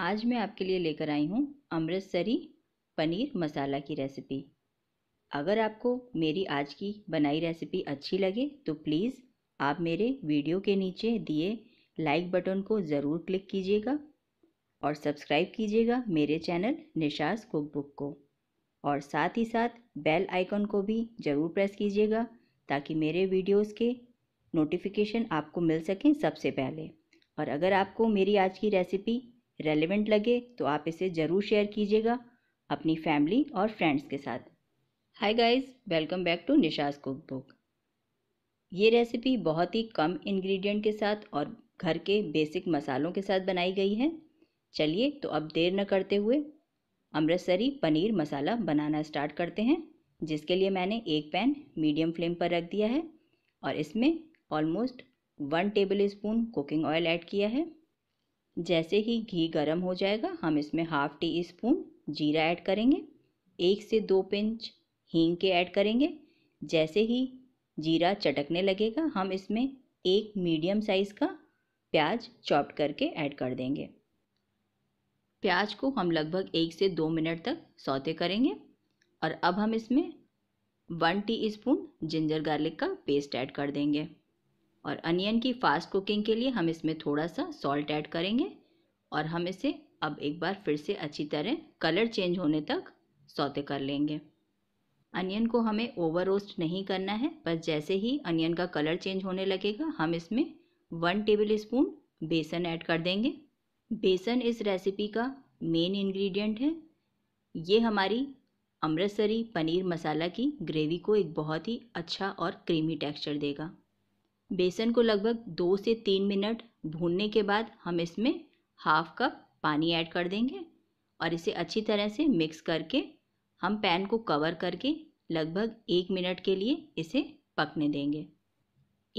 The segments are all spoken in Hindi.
आज मैं आपके लिए लेकर आई हूँ अमृतसरी पनीर मसाला की रेसिपी अगर आपको मेरी आज की बनाई रेसिपी अच्छी लगे तो प्लीज़ आप मेरे वीडियो के नीचे दिए लाइक बटन को ज़रूर क्लिक कीजिएगा और सब्सक्राइब कीजिएगा मेरे चैनल निशास कुकबुक को और साथ ही साथ बेल आइकन को भी ज़रूर प्रेस कीजिएगा ताकि मेरे वीडियोस के नोटिफिकेशन आपको मिल सकें सबसे पहले और अगर आपको मेरी आज की रेसिपी रेलिवेंट लगे तो आप इसे ज़रूर शेयर कीजिएगा अपनी फैमिली और फ्रेंड्स के साथ hi guys welcome back to Nisha's cook book ये रेसिपी बहुत ही कम इंग्रेडिएंट के साथ और घर के बेसिक मसालों के साथ बनाई गई है चलिए तो अब देर न करते हुए अमृतसरी पनीर मसाला बनाना स्टार्ट करते हैं जिसके लिए मैंने एक पैन मीडियम फ्लेम पर रख दिया है और इसमें almost one tablespoon cooking oil add किया है जैसे ही घी गर्म हो जाएगा हम इसमें हाफ टी स्पून जीरा ऐड करेंगे एक से दो पिंच हींग के ऐड करेंगे जैसे ही जीरा चटकने लगेगा हम इसमें एक मीडियम साइज़ का प्याज चॉप्ड करके ऐड कर देंगे प्याज को हम लगभग एक से दो मिनट तक सौते करेंगे और अब हम इसमें one teaspoon ginger garlic का पेस्ट ऐड कर देंगे और अनियन की फास्ट कुकिंग के लिए हम इसमें थोड़ा सा सॉल्ट ऐड करेंगे और हम इसे अब एक बार फिर से अच्छी तरह कलर चेंज होने तक सौते कर लेंगे अनियन को हमें ओवर रोस्ट नहीं करना है बस जैसे ही अनियन का कलर चेंज होने लगेगा हम इसमें वन टेबल स्पून बेसन ऐड कर देंगे बेसन इस रेसिपी का मेन इंग्रेडिएंट है ये हमारी अमृतसरी पनीर मसाला की ग्रेवी को एक बहुत ही अच्छा और क्रीमी टेक्सचर देगा बेसन को लगभग दो से तीन मिनट भूनने के बाद हम इसमें हाफ कप पानी ऐड कर देंगे और इसे अच्छी तरह से मिक्स करके हम पैन को कवर करके लगभग एक मिनट के लिए इसे पकने देंगे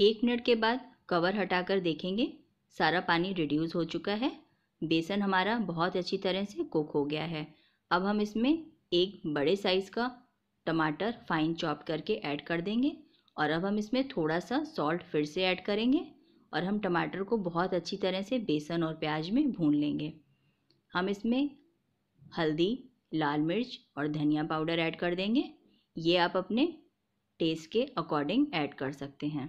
एक मिनट के बाद कवर हटाकर देखेंगे सारा पानी रिड्यूस हो चुका है बेसन हमारा बहुत अच्छी तरह से कुक हो गया है अब हम इसमें एक बड़े साइज़ का टमाटर फाइन चॉप करके ऐड कर देंगे और अब हम इसमें थोड़ा सा सॉल्ट फिर से ऐड करेंगे और हम टमाटर को बहुत अच्छी तरह से बेसन और प्याज में भून लेंगे हम इसमें हल्दी लाल मिर्च और धनिया पाउडर ऐड कर देंगे ये आप अपने टेस्ट के अकॉर्डिंग ऐड कर सकते हैं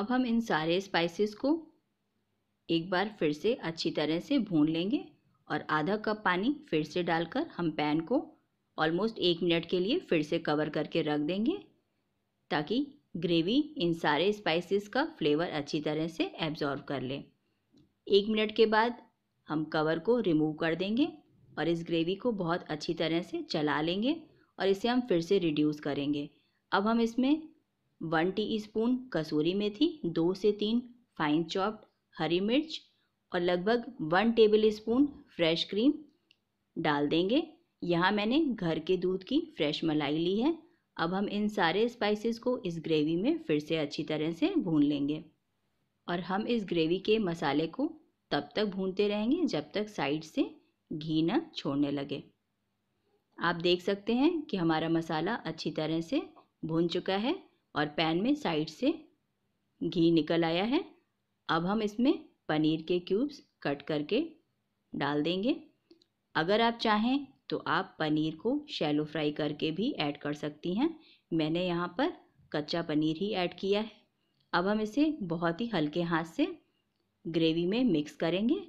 अब हम इन सारे स्पाइसेस को एक बार फिर से अच्छी तरह से भून लेंगे और आधा कप पानी फिर से डालकर हम पैन को ऑलमोस्ट एक मिनट के लिए फिर से कवर करके रख देंगे ताकि ग्रेवी इन सारे स्पाइसेस का फ्लेवर अच्छी तरह से एब्जॉर्व कर ले एक मिनट के बाद हम कवर को रिमूव कर देंगे और इस ग्रेवी को बहुत अच्छी तरह से चला लेंगे और इसे हम फिर से रिड्यूस करेंगे अब हम इसमें वन टीस्पून कसूरी मेथी दो से तीन फाइन चॉप्ड हरी मिर्च और लगभग one tablespoon fresh cream डाल देंगे यहाँ मैंने घर के दूध की फ्रेश मलाई ली है अब हम इन सारे स्पाइसेस को इस ग्रेवी में फिर से अच्छी तरह से भून लेंगे और हम इस ग्रेवी के मसाले को तब तक भूनते रहेंगे जब तक साइड से घी न छोड़ने लगे आप देख सकते हैं कि हमारा मसाला अच्छी तरह से भून चुका है और पैन में साइड से घी निकल आया है अब हम इसमें पनीर के क्यूब्स कट करके डाल देंगे अगर आप चाहें तो आप पनीर को शैलो फ्राई करके भी ऐड कर सकती हैं मैंने यहाँ पर कच्चा पनीर ही ऐड किया है अब हम इसे बहुत ही हल्के हाथ से ग्रेवी में मिक्स करेंगे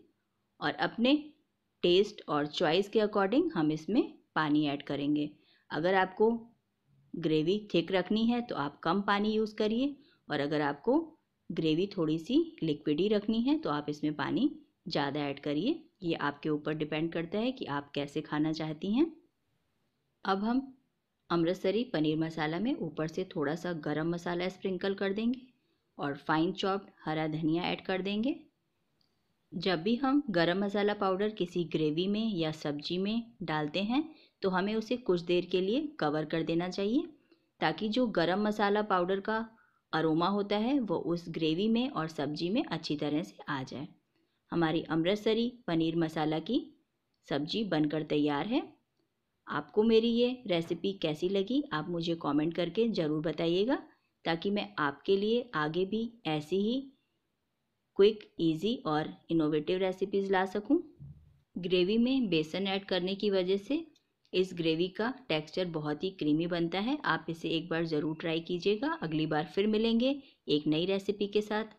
और अपने टेस्ट और चॉइस के अकॉर्डिंग हम इसमें पानी ऐड करेंगे अगर आपको ग्रेवी थिक रखनी है तो आप कम पानी यूज़ करिए और अगर आपको ग्रेवी थोड़ी सी लिक्विड ही रखनी है तो आप इसमें पानी ज़्यादा ऐड करिए ये आपके ऊपर डिपेंड करता है कि आप कैसे खाना चाहती हैं अब हम अमृतसरी पनीर मसाला में ऊपर से थोड़ा सा गरम मसाला स्प्रिंकल कर देंगे और फाइन चॉप्ड हरा धनिया ऐड कर देंगे जब भी हम गरम मसाला पाउडर किसी ग्रेवी में या सब्जी में डालते हैं तो हमें उसे कुछ देर के लिए कवर कर देना चाहिए ताकि जो गरम मसाला पाउडर का अरोमा होता है वो उस ग्रेवी में और सब्जी में अच्छी तरह से आ जाए हमारी अमृतसरी पनीर मसाला की सब्जी बनकर तैयार है आपको मेरी ये रेसिपी कैसी लगी आप मुझे कमेंट करके ज़रूर बताइएगा ताकि मैं आपके लिए आगे भी ऐसी ही क्विक इजी और इनोवेटिव रेसिपीज़ ला सकूं। ग्रेवी में बेसन ऐड करने की वजह से इस ग्रेवी का टेक्सचर बहुत ही क्रीमी बनता है आप इसे एक बार ज़रूर ट्राई कीजिएगा अगली बार फिर मिलेंगे एक नई रेसिपी के साथ